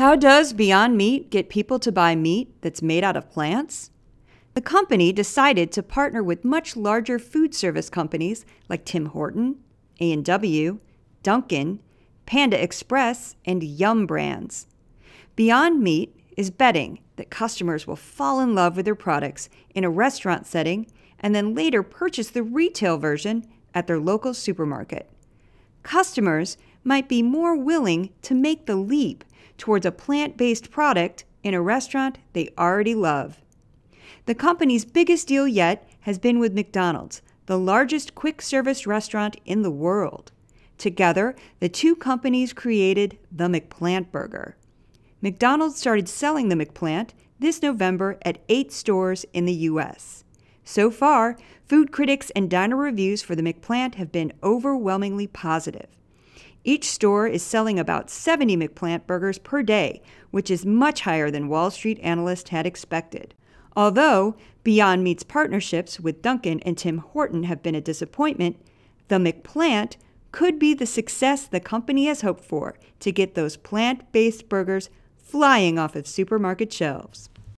How does Beyond Meat get people to buy meat that's made out of plants? The company decided to partner with much larger food service companies like Tim Horton, A&W, Dunkin', Panda Express, and Yum brands. Beyond Meat is betting that customers will fall in love with their products in a restaurant setting and then later purchase the retail version at their local supermarket. Customers might be more willing to make the leap towards a plant based product in a restaurant they already love. The company's biggest deal yet has been with McDonald's, the largest quick service restaurant in the world. Together, the two companies created the McPlant Burger. McDonald's started selling the McPlant this November at eight stores in the U.S. So far, food critics and diner reviews for the McPlant have been overwhelmingly positive. Each store is selling about 70 McPlant burgers per day, which is much higher than Wall Street analysts had expected. Although Beyond Meat's partnerships with Duncan and Tim Horton have been a disappointment, the McPlant could be the success the company has hoped for to get those plant based burgers flying off of supermarket shelves.